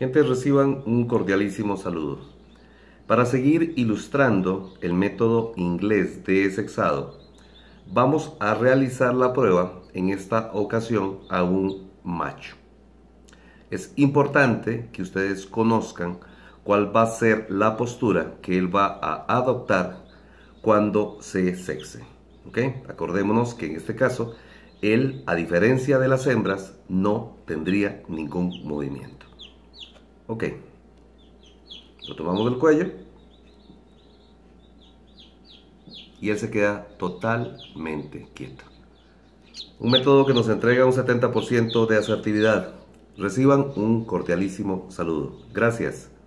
Gente reciban un cordialísimo saludo. Para seguir ilustrando el método inglés de sexado, vamos a realizar la prueba, en esta ocasión, a un macho. Es importante que ustedes conozcan cuál va a ser la postura que él va a adoptar cuando se sexe. ¿Ok? Acordémonos que en este caso, él, a diferencia de las hembras, no tendría ningún movimiento. Ok. Lo tomamos del cuello. Y él se queda totalmente quieto. Un método que nos entrega un 70% de asertividad. Reciban un cordialísimo saludo. Gracias.